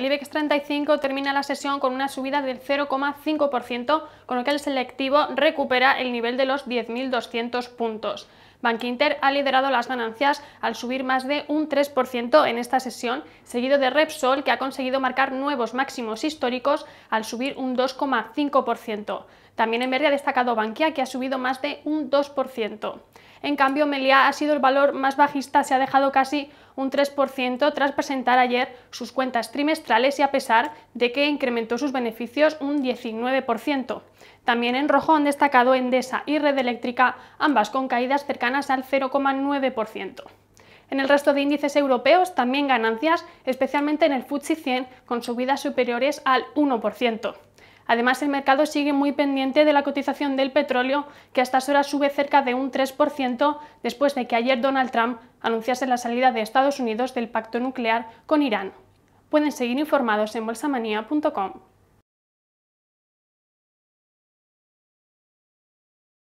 El IBEX 35 termina la sesión con una subida del 0,5%, con lo que el selectivo recupera el nivel de los 10.200 puntos. Inter ha liderado las ganancias al subir más de un 3% en esta sesión, seguido de Repsol, que ha conseguido marcar nuevos máximos históricos al subir un 2,5%. También en verde ha destacado Bankia, que ha subido más de un 2%. En cambio, Meliá ha sido el valor más bajista, se ha dejado casi un 3% tras presentar ayer sus cuentas trimestrales y a pesar de que incrementó sus beneficios un 19%. También en rojo han destacado Endesa y Red Eléctrica, ambas con caídas cercanas al 0,9%. En el resto de índices europeos también ganancias, especialmente en el FTSE 100, con subidas superiores al 1%. Además, el mercado sigue muy pendiente de la cotización del petróleo, que a estas horas sube cerca de un 3% después de que ayer Donald Trump anunciase la salida de Estados Unidos del pacto nuclear con Irán. Pueden seguir informados en bolsamanía.com.